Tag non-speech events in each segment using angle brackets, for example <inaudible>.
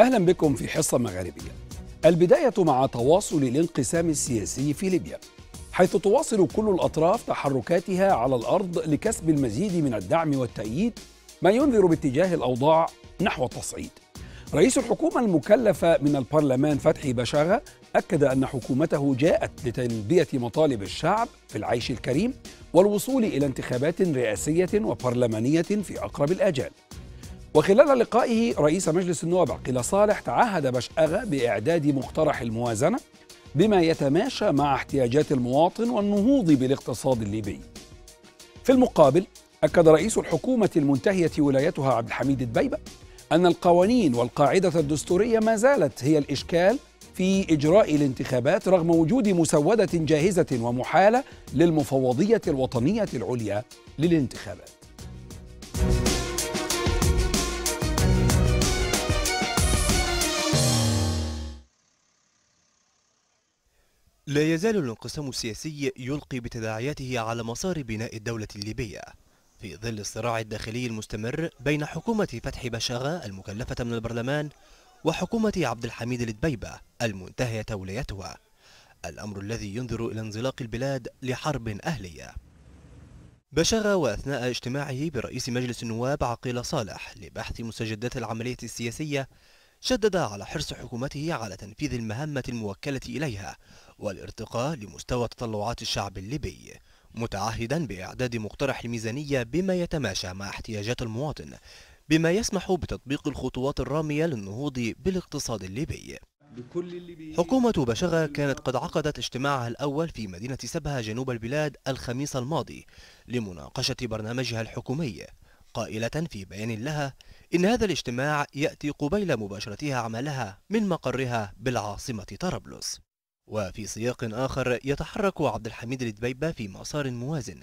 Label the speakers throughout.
Speaker 1: أهلا بكم في حصة مغاربية البداية مع تواصل الانقسام السياسي في ليبيا حيث تواصل كل الأطراف تحركاتها على الأرض لكسب المزيد من الدعم والتأييد ما ينذر باتجاه الأوضاع نحو التصعيد رئيس الحكومة المكلفة من البرلمان فتحي بشاغة أكد أن حكومته جاءت لتلبية مطالب الشعب في العيش الكريم والوصول إلى انتخابات رئاسية وبرلمانية في أقرب الآجال وخلال لقائه رئيس مجلس النواب عقيل صالح تعهد بشأغة بإعداد مقترح الموازنة بما يتماشى مع احتياجات المواطن والنهوض بالاقتصاد الليبي. في المقابل أكد رئيس الحكومة المنتهية ولايتها عبد الحميد البيبة أن القوانين والقاعدة الدستورية ما زالت هي الإشكال في إجراء الانتخابات رغم وجود مسودة جاهزة ومحالة للمفوضية الوطنية العليا للانتخابات.
Speaker 2: لا يزال الانقسام السياسي يلقي بتداعياته على مسار بناء الدولة الليبية في ظل الصراع الداخلي المستمر بين حكومة فتحي بشاغة المكلفة من البرلمان وحكومة عبد الحميد الدبيبة المنتهية ولايتها الأمر الذي ينظر إلى انزلاق البلاد لحرب أهلية بشغ وأثناء اجتماعه برئيس مجلس النواب عقيل صالح لبحث مستجدات العملية السياسية شدد على حرص حكومته على تنفيذ المهمة الموكلة إليها والارتقاء لمستوى تطلعات الشعب الليبي متعهدا بإعداد مقترح الميزانية بما يتماشى مع احتياجات المواطن بما يسمح بتطبيق الخطوات الرامية للنهوض بالاقتصاد الليبي حكومة بشغة كانت قد عقدت اجتماعها الأول في مدينة سبها جنوب البلاد الخميس الماضي لمناقشة برنامجها الحكومي قائلة في بيان لها إن هذا الاجتماع يأتي قبيل مباشرتها عملها من مقرها بالعاصمة طرابلس وفي سياق آخر يتحرك عبد الحميد الدبيبة في مسار موازن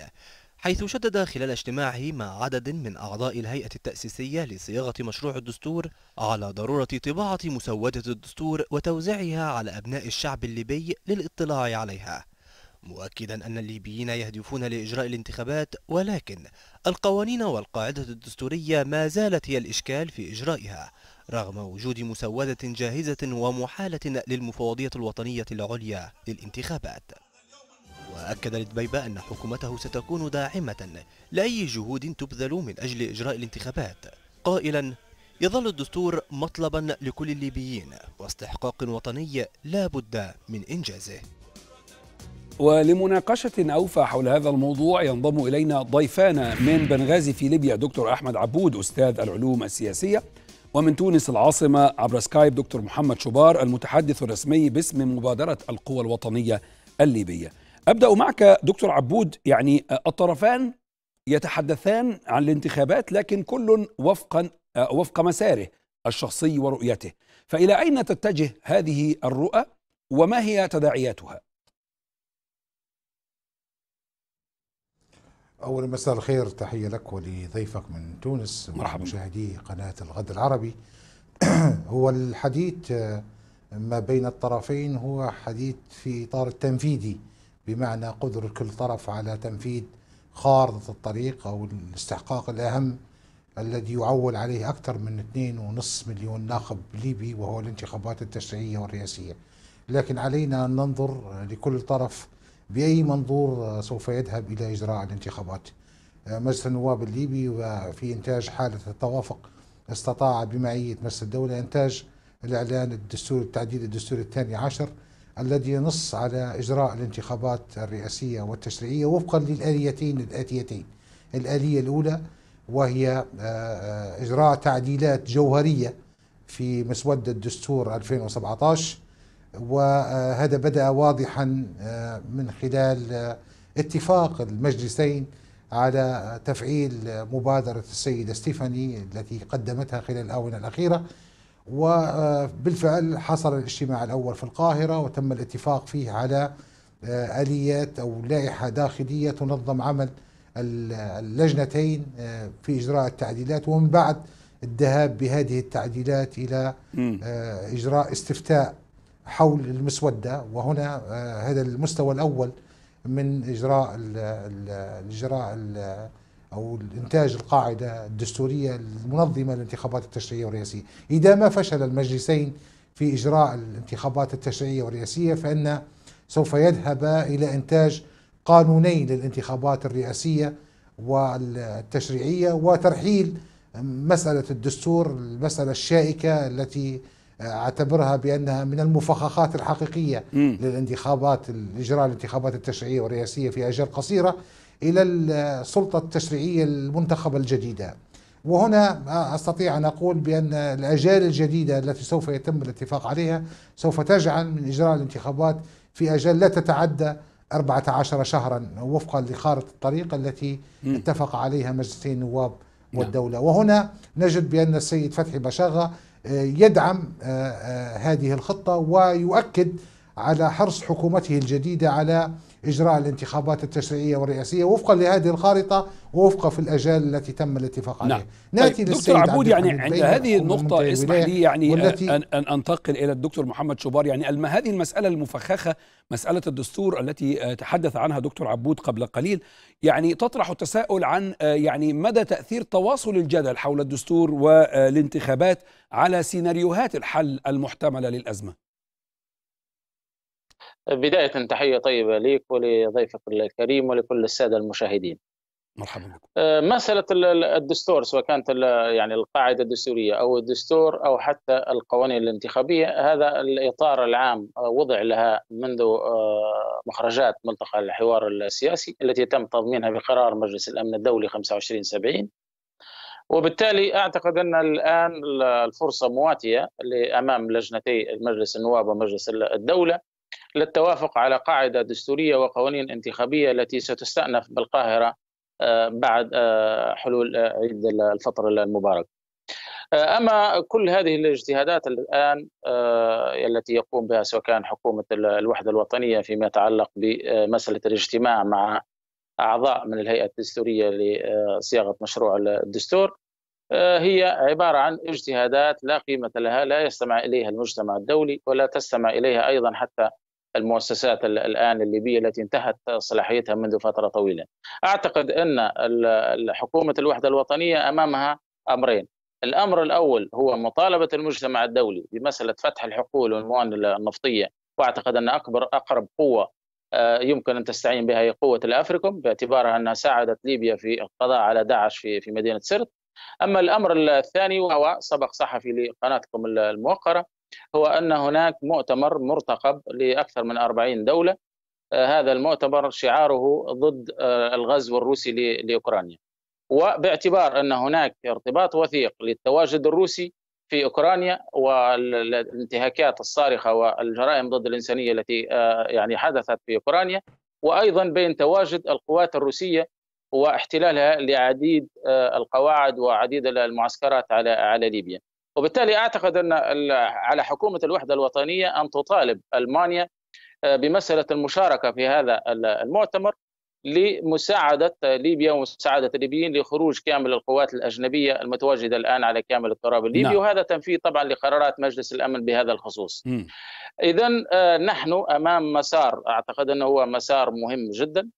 Speaker 2: حيث شدد خلال اجتماعه مع عدد من أعضاء الهيئة التأسيسية لصياغة مشروع الدستور على ضرورة طباعة مسودة الدستور وتوزيعها على أبناء الشعب الليبي للاطلاع عليها مؤكدا أن الليبيين يهدفون لإجراء الانتخابات ولكن القوانين والقاعدة الدستورية ما زالت هي الإشكال في إجرائها رغم وجود مسودة جاهزة ومحالة للمفوضية الوطنية العليا للانتخابات وأكد لدبيبة أن حكومته ستكون داعمة لأي جهود تبذل من أجل إجراء الانتخابات قائلا يظل الدستور مطلبا لكل الليبيين واستحقاق وطني لا بد من إنجازه
Speaker 1: ولمناقشة أوفى حول هذا الموضوع ينضم إلينا ضيفانا من بنغازي في ليبيا دكتور أحمد عبود أستاذ العلوم السياسية ومن تونس العاصمة عبر سكايب دكتور محمد شبار المتحدث الرسمي باسم مبادرة القوى الوطنية الليبية أبدأ معك دكتور عبود يعني الطرفان يتحدثان عن الانتخابات لكن كل وفقا وفق مساره الشخصي ورؤيته فإلى أين تتجه هذه الرؤى وما هي
Speaker 3: تداعياتها؟ أول مساء الخير تحية لك ولضيفك من تونس مرحبا مشاهدي قناة الغد العربي <clears throat> هو الحديث آه، ما بين الطرفين هو حديث في إطار التنفيذي بمعنى قدرة كل طرف على تنفيذ خارطة الطريق أو الاستحقاق الأهم الذي يعول عليه أكثر من 2.5 مليون ناخب ليبي وهو الانتخابات التشريعية والرئاسية لكن علينا أن ننظر لكل طرف بأي منظور آه، سوف يذهب إلى إجراء الانتخابات آه، مجلس النواب الليبي وفي إنتاج حالة التوافق استطاع بمعية مجلس الدولة إنتاج الإعلان الدستور التعديل الدستوري الثاني عشر الذي ينص على إجراء الانتخابات الرئاسية والتشريعية وفقا للآليتين الآتيتين الآلية الأولى وهي آه، إجراء تعديلات جوهرية في مسودة الدستور 2017 وهذا بدا واضحا آه، من خلال آه، اتفاق المجلسين على تفعيل مبادره السيده ستيفاني التي قدمتها خلال الاونه الاخيره وبالفعل حصل الاجتماع الاول في القاهره وتم الاتفاق فيه على آه، اليات او لائحه داخليه تنظم عمل اللجنتين في اجراء التعديلات ومن بعد الذهاب بهذه التعديلات الى اجراء استفتاء حول المسودة وهنا آه، هذا المستوى الأول من إجراء الإجراء أو الإنتاج القاعدة الدستورية المنظمة للانتخابات التشريعية والرئاسية إذا ما فشل المجلسين في إجراء الانتخابات التشريعية والرئاسية فإن سوف يذهب إلى إنتاج قانونين للانتخابات الرئاسية والتشريعية وترحيل مسألة الدستور المسألة الشائكة التي اعتبرها بانها من المفخخات الحقيقيه م. للانتخابات الاجراء الانتخابات التشريعيه والرئاسيه في اجال قصيره الى السلطه التشريعيه المنتخبه الجديده. وهنا استطيع ان اقول بان الاجال الجديده التي سوف يتم الاتفاق عليها سوف تجعل من اجراء الانتخابات في اجال لا تتعدى 14 شهرا وفقا لخارطه الطريق التي اتفق عليها مجلسين النواب نعم. والدوله، وهنا نجد بان السيد فتحي بشاغه آه، يدعم آه، آه، هذه الخطة ويؤكد على حرص حكومته الجديدة على إجراء الانتخابات التشريعية والرئاسية وفقا لهذه الخارطة ووفقا في الأجال التي تم الاتفاق نعم. عليها نعم. نأتي طيب دكتور عبود يعني عند هذه النقطة اسمح لي يعني
Speaker 1: أن, أن أنتقل إلى الدكتور محمد شبار يعني هذه المسألة المفخخة مسألة الدستور التي آه، تحدث عنها دكتور عبود قبل قليل يعني تطرح التساؤل عن آه، يعني مدى تأثير تواصل الجدل حول الدستور والانتخابات على سيناريوهات الحل المحتملة للأزمة
Speaker 4: بداية تحية طيبة ليك ولضيفك الكريم ولكل السادة المشاهدين مرحبا آه، مسألة الدستور سواء كانت يعني القاعدة الدستورية أو الدستور أو حتى القوانين الانتخابية هذا الإطار العام وضع لها منذ آه، مخرجات ملتقى الحوار السياسي التي تم تضمينها بقرار مجلس الأمن الدولي 2570 وبالتالي أعتقد أن الآن الفرصة مواتية أمام لجنتي مجلس النواب ومجلس الدولة للتوافق على قاعدة دستورية وقوانين انتخابية التي ستستأنف بالقاهرة آه، بعد آه، حلول آه، عيد الفطر المبارك أما كل هذه الاجتهادات الآن التي يقوم بها سواء كان حكومة الوحدة الوطنية فيما يتعلق بمسألة الاجتماع مع أعضاء من الهيئة الدستورية لصياغة مشروع الدستور هي عبارة عن اجتهادات لا قيمة لها لا يستمع إليها المجتمع الدولي ولا تستمع إليها أيضا حتى المؤسسات الآن الليبية التي انتهت صلاحيتها منذ فترة طويلة أعتقد أن حكومة الوحدة الوطنية أمامها أمرين الأمر الأول هو مطالبة المجتمع الدولي بمسألة فتح الحقول والموانئ النفطية وأعتقد أن أكبر أقرب قوة آه، يمكن أن تستعين بها هي قوة الأفريكوم باعتبارها أنها ساعدت ليبيا في القضاء على داعش في في مدينة سرت أما الأمر الثاني وهو سبق صحفي لقناتكم الموقرة هو أن هناك مؤتمر مرتقب لأكثر من 40 دولة آه، هذا المؤتمر شعاره ضد آه، الغزو الروسي لأوكرانيا وباعتبار أن هناك ارتباط وثيق للتواجد الروسي في أوكرانيا والانتهاكات الصارخة والجرائم ضد الإنسانية التي آه، يعني حدثت في أوكرانيا وأيضا بين تواجد القوات الروسية واحتلالها لعديد القواعد وعديد المعسكرات على على ليبيا وبالتالي اعتقد ان على حكومه الوحده الوطنيه ان تطالب المانيا آه، بمساله المشاركه في هذا المؤتمر لمساعده آه، ليبيا ومساعده الليبيين لخروج كامل القوات الاجنبيه المتواجده الان على كامل التراب الليبي نعم. وهذا تنفيذ طبعا لقرارات مجلس الامن بهذا الخصوص. اذا آه، نحن امام مسار اعتقد انه هو مسار مهم جدا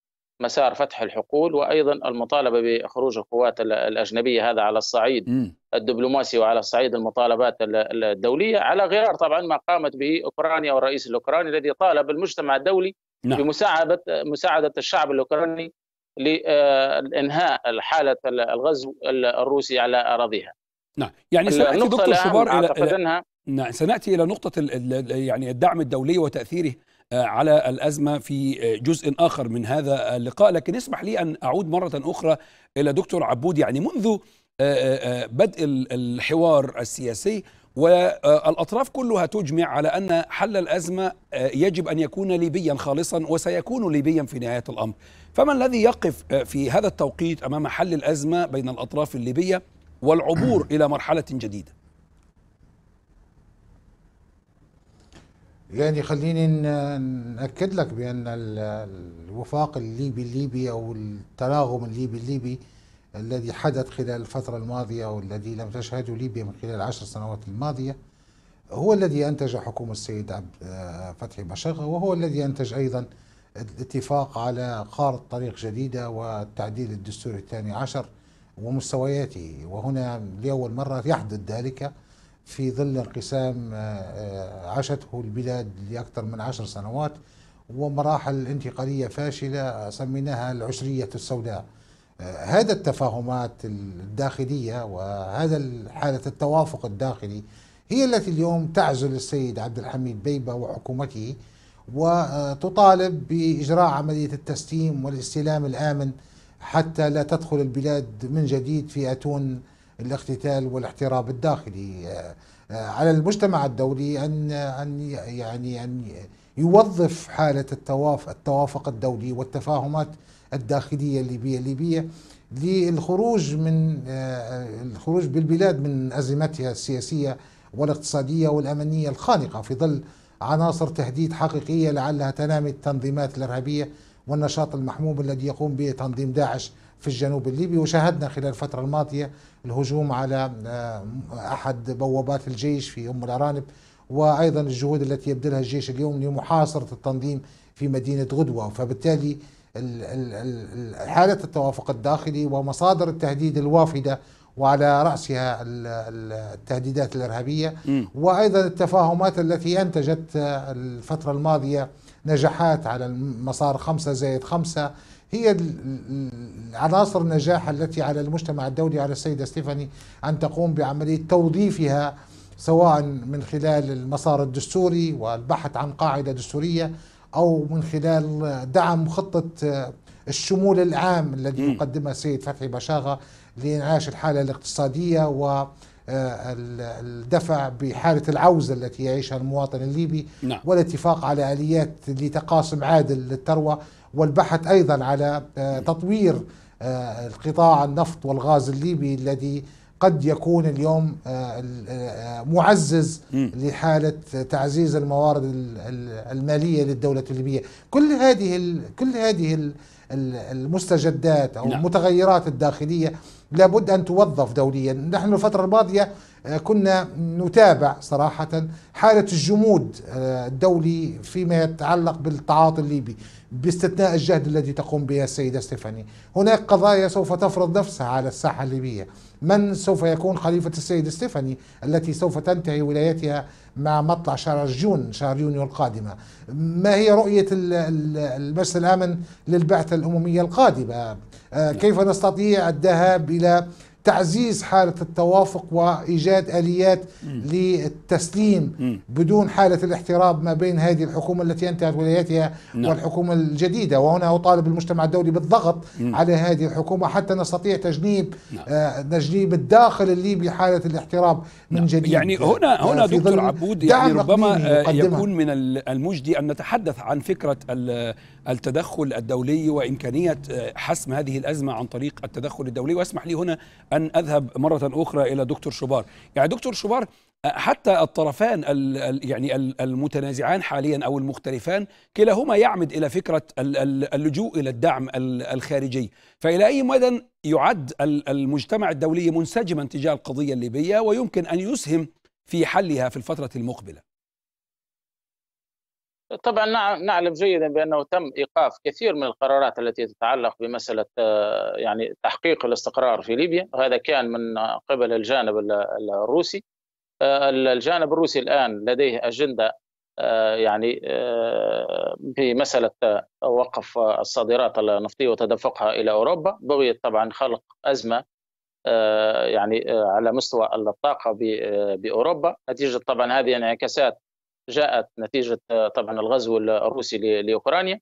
Speaker 4: مسار فتح الحقول وايضا المطالبه بخروج القوات الاجنبيه هذا على الصعيد الدبلوماسي وعلى الصعيد المطالبات الدوليه على غرار طبعا ما قامت به اوكرانيا والرئيس الاوكراني الذي طالب المجتمع الدولي نعم. بمساعده مساعده الشعب الاوكراني لانهاء حاله الغزو الروسي على اراضيها. نعم يعني سناتي دكتور شبار الى
Speaker 1: نعم سناتي الى نقطه يعني الدعم الدولي وتاثيره على الأزمة في جزء آخر من هذا اللقاء لكن اسمح لي أن أعود مرة أخرى إلى دكتور عبود يعني منذ آه، آه، آه، بدء الحوار السياسي والأطراف كلها تجمع على أن حل الأزمة يجب أن يكون ليبيا خالصا وسيكون ليبيا في نهاية الأمر فما الذي يقف في هذا التوقيت أمام حل الأزمة بين الأطراف الليبية والعبور <clears throat> إلى مرحلة جديدة
Speaker 3: يعني خليني ناكد لك بان الوفاق الليبي الليبي او التراغم الليبي الليبي الذي حدث خلال الفتره الماضيه او الذي لم تشهده ليبيا من خلال عشر سنوات الماضيه هو الذي انتج حكومه السيد عبد آه، فتحي بشغه وهو الذي انتج ايضا الاتفاق على خارطه طريق جديده والتعديل الدستوري الثاني عشر ومستوياته وهنا لاول مره يحدث ذلك في ظل انقسام آه، آه، عاشته البلاد لأكثر من عشر سنوات ومراحل انتقالية فاشلة سميناها العشرية السوداء آه، هذا التفاهمات الداخلية وهذا حالة التوافق الداخلي هي التي اليوم تعزل السيد عبد الحميد بيبة وحكومته وتطالب بإجراء عملية التسليم والاستلام الآمن حتى لا تدخل البلاد من جديد في أتون الاقتتال والاحتراب الداخلي آه، آه، على المجتمع الدولي ان ان يعني ان يوظف حاله التوافق التوافق الدولي والتفاهمات الداخليه الليبيه الليبيه للخروج من آه، الخروج بالبلاد من ازمتها السياسيه والاقتصاديه والامنيه الخانقه في ظل عناصر تهديد حقيقيه لعلها تنامي التنظيمات الارهابيه والنشاط المحموم الذي يقوم به تنظيم داعش في الجنوب الليبي وشاهدنا خلال الفترة الماضية الهجوم على آه، أحد بوابات الجيش في أم الأرانب وأيضا الجهود التي يبذلها الجيش اليوم لمحاصرة التنظيم في مدينة غدوة فبالتالي حالة التوافق الداخلي ومصادر التهديد الوافدة وعلى رأسها التهديدات الإرهابية وأيضا التفاهمات التي أنتجت الفترة الماضية نجاحات على المسار 5 زائد 5 هي العناصر النجاح التي على المجتمع الدولي على السيدة ستيفاني أن تقوم بعملية توظيفها سواء من خلال المسار الدستوري والبحث عن قاعدة دستورية أو من خلال دعم خطة آه، الشمول العام الذي يقدمها السيد فتحي بشاغة لإنعاش الحالة الاقتصادية و آه، الدفع بحالة العوزة التي يعيشها المواطن الليبي نعم. والاتفاق على آليات لتقاسم عادل للثروة والبحث أيضا على آه، تطوير آه، القطاع النفط والغاز الليبي الذي قد يكون اليوم آه، معزز لحالة تعزيز الموارد المالية للدولة الليبية كل هذه كل هذه المستجدات أو نعم. المتغيرات الداخلية لابد أن توظف دوليا نحن الفترة الماضية آه، كنا نتابع صراحة حالة الجمود آه، الدولي فيما يتعلق بالتعاطي الليبي باستثناء الجهد الذي تقوم به السيدة ستيفاني هناك قضايا سوف تفرض نفسها على الساحة الليبية من سوف يكون خليفة السيدة ستيفاني التي سوف تنتهي ولايتها مع مطلع شهر جون شهر يونيو القادمة ما هي رؤية المجلس الأمن للبعثة الأممية القادمة آه، كيف نستطيع الذهاب إلى تعزيز حالة التوافق وإيجاد أليات للتسليم بدون حالة الاحتراب ما بين هذه الحكومة التي انتهت ولايتها نعم. والحكومة الجديدة وهنا أطالب المجتمع الدولي بالضغط على هذه الحكومة حتى نستطيع تجنيب نعم. آه تجنيب الداخل الليبي حالة الاحتراب من نعم. جديد يعني هنا آه، هنا دكتور عبود يعني ربما آه، يكون
Speaker 1: من المجدي أن نتحدث عن فكرة التدخل الدولي وإمكانية آه، حسم هذه الأزمة عن طريق التدخل الدولي واسمح لي هنا أن أن أذهب مرة أخرى إلى دكتور شبار يعني دكتور شبار حتى الطرفان يعني المتنازعان حاليا او المختلفان كلاهما يعمد الى فكره اللجوء الى الدعم الخارجي، فالى اي مدى يعد المجتمع الدولي منسجما تجاه القضيه الليبيه ويمكن ان يسهم في حلها في الفتره المقبله؟
Speaker 4: طبعا نعلم جيدا بانه تم ايقاف كثير من القرارات التي تتعلق بمساله آه، يعني تحقيق الاستقرار في ليبيا، وهذا كان من قبل الجانب الروسي. آه، الجانب الروسي الان لديه اجنده آه، يعني في مساله وقف الصادرات النفطيه وتدفقها الى اوروبا، بغيه طبعا خلق ازمه يعني على مستوى الطاقه باوروبا، نتيجه طبعا هذه انعكاسات جاءت نتيجه طبعا الغزو الروسي لاوكرانيا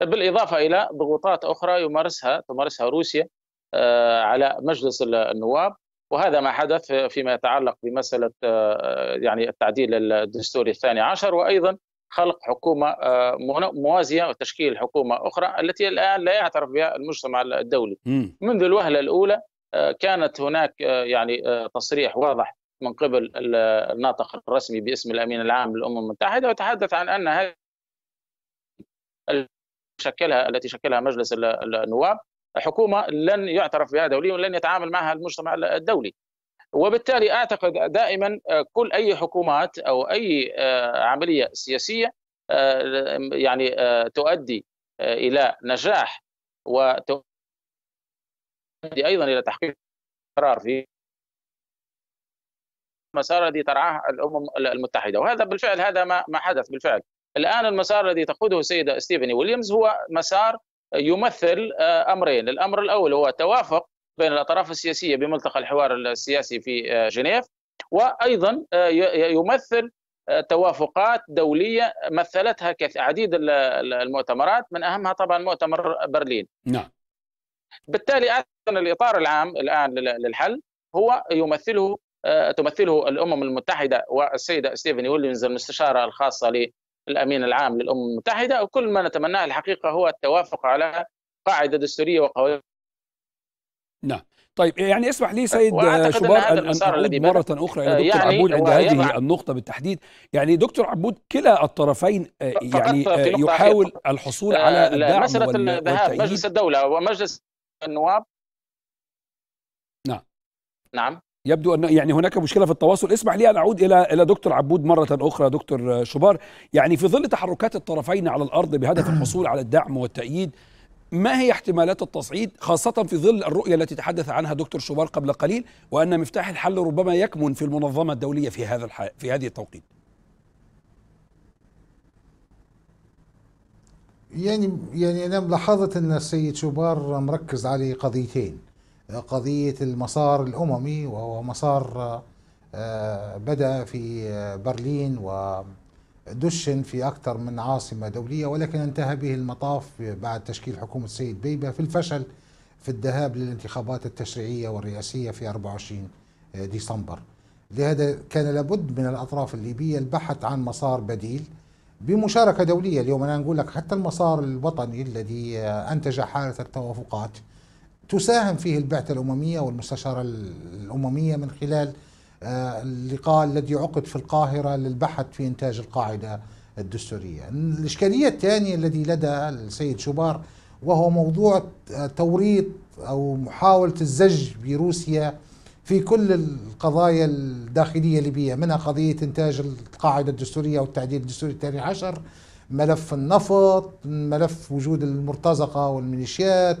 Speaker 4: بالاضافه الى ضغوطات اخرى يمارسها تمارسها روسيا آه، على مجلس النواب وهذا ما حدث فيما يتعلق بمساله آه، يعني التعديل الدستوري الثاني عشر وايضا خلق حكومه آه، موازيه وتشكيل حكومه اخرى التي الان لا يعترف بها المجتمع الدولي منذ الوهله الاولى كانت هناك يعني تصريح واضح من قبل الناطق الرسمي باسم الامين العام للامم المتحده وتحدث عن ان هذه شكلها التي شكلها مجلس النواب حكومه لن يعترف بها دوليا ولن يتعامل معها المجتمع الدولي وبالتالي اعتقد دائما آه، كل اي حكومات او اي آه، عمليه سياسيه آه، يعني تؤدي الى نجاح وتؤدي ايضا الى تحقيق قرار في المسار الذي ترعاه الامم المتحده وهذا بالفعل هذا ما ما حدث بالفعل الان المسار الذي تقوده السيده ستيفاني ويليامز هو مسار يمثل امرين الامر الاول هو توافق بين الاطراف السياسيه بملتقى الحوار السياسي في جنيف وايضا يمثل توافقات دوليه مثلتها عديد المؤتمرات من اهمها طبعا مؤتمر برلين نعم بالتالي الاطار العام الان للحل هو يمثله آه، تمثله الامم المتحده والسيده ستيفن ويليامز المستشاره الخاصه للامين العام للامم المتحده وكل ما نتمناه الحقيقه هو التوافق على قاعده دستوريه وقوانين
Speaker 1: نعم طيب يعني اسمح لي سيد شبار ان, أن أعود مرة أخرى إلى آه، دكتور يعني عبود عند هذه النقطة بالتحديد يعني دكتور عبود كلا الطرفين آه، يعني يحاول الحصول على الدعم مسألة الذهاب مجلس
Speaker 4: الدولة ومجلس النواب نعم نعم
Speaker 1: يبدو ان يعني هناك مشكله في التواصل اسمح لي ان اعود الى الى دكتور عبود مره اخرى دكتور شبار يعني في ظل تحركات الطرفين على الارض بهدف <clears throat> الحصول على الدعم والتاييد ما هي احتمالات التصعيد خاصة في ظل الرؤية التي تحدث عنها دكتور شبار قبل قليل وأن مفتاح الحل ربما يكمن في المنظمة الدولية في هذا الح... في هذه التوقيت؟
Speaker 3: يعني يعني انا ملاحظه ان السيد شوبار مركز على قضيتين قضية المسار الأممي وهو مسار آه، بدأ في آه، برلين ودشن في أكثر من عاصمة دولية ولكن انتهى به المطاف بعد تشكيل حكومة السيد بيبة في الفشل في الذهاب للانتخابات التشريعية والرئاسية في 24 آه، ديسمبر لهذا كان لابد من الأطراف الليبية البحث عن مسار بديل بمشاركة دولية اليوم أنا نقول لك حتى المسار الوطني الذي أنتج حالة التوافقات تساهم فيه البعثة الأممية والمستشارة الأممية من خلال آه، اللقاء الذي عقد في القاهرة للبحث في إنتاج القاعدة الدستورية الإشكالية الثانية الذي لدى السيد شوبار وهو موضوع آه، توريط أو محاولة الزج بروسيا في كل القضايا الداخلية الليبية منها قضية إنتاج القاعدة الدستورية والتعديل الدستوري الثاني عشر ملف النفط ملف وجود المرتزقة والميليشيات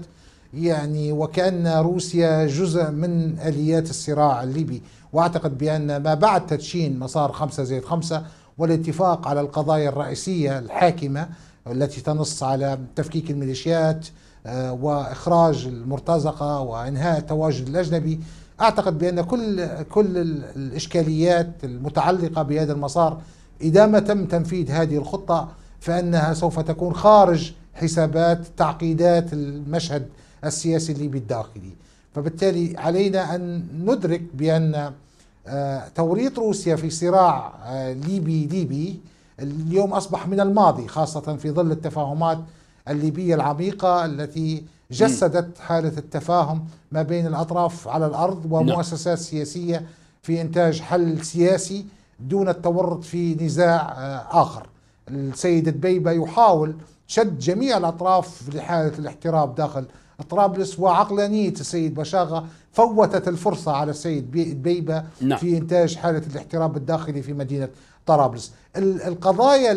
Speaker 3: يعني وكأن روسيا جزء من آليات الصراع الليبي وأعتقد بأن ما بعد تدشين مسار خمسة زائد خمسة والاتفاق على القضايا الرئيسية الحاكمة التي تنص على تفكيك الميليشيات آه، واخراج المرتزقه وانهاء التواجد الاجنبي اعتقد بان كل كل الاشكاليات المتعلقه بهذا المسار اذا ما تم تنفيذ هذه الخطه فانها سوف تكون خارج حسابات تعقيدات المشهد السياسي الليبي الداخلي فبالتالي علينا أن ندرك بأن آه، توريط روسيا في صراع آه، ليبي ليبي اليوم أصبح من الماضي خاصة في ظل التفاهمات الليبية العميقة التي جسدت حالة التفاهم ما بين الأطراف على الأرض ومؤسسات نعم. سياسية في إنتاج حل سياسي دون التورط في نزاع آه، آخر السيد دبيبة يحاول شد جميع الأطراف لحالة الاحتراب داخل طرابلس وعقلانية السيد بشاغة فوتت الفرصة على السيد بيبة نعم. في إنتاج حالة الاحتراب الداخلي في مدينة طرابلس القضايا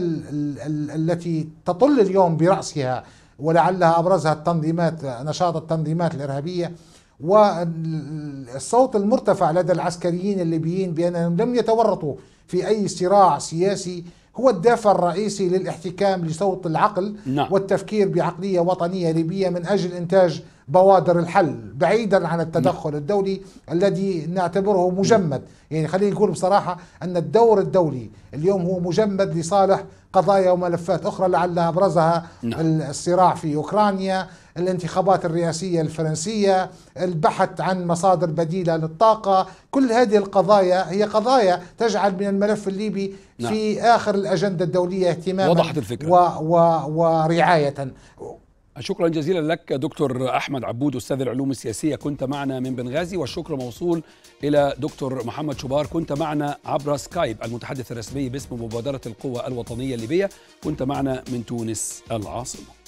Speaker 3: التي تطل اليوم برأسها ولعلها أبرزها التنظيمات نشاط التنظيمات الإرهابية والصوت المرتفع لدى العسكريين الليبيين بأنهم لم يتورطوا في أي صراع سياسي هو الدافع الرئيسي للاحتكام لصوت العقل نعم. والتفكير بعقلية وطنية ليبية من أجل إنتاج بوادر الحل بعيدا عن التدخل نعم. الدولي الذي نعتبره مجمد يعني خلينا نقول بصراحة أن الدور الدولي اليوم هو مجمد لصالح قضايا وملفات أخرى لعل أبرزها نعم. الصراع في أوكرانيا الانتخابات الرئاسية الفرنسية البحث عن مصادر بديلة للطاقة كل هذه القضايا هي قضايا تجعل من الملف الليبي نعم. في آخر الأجندة الدولية اهتماما وضحت الفكرة و و ورعاية
Speaker 1: شكرا جزيلا لك دكتور احمد عبود استاذ العلوم السياسيه كنت معنا من بنغازي والشكر موصول الى دكتور محمد شبار كنت معنا عبر سكايب المتحدث الرسمي باسم مبادره القوى الوطنيه الليبيه كنت معنا من تونس العاصمه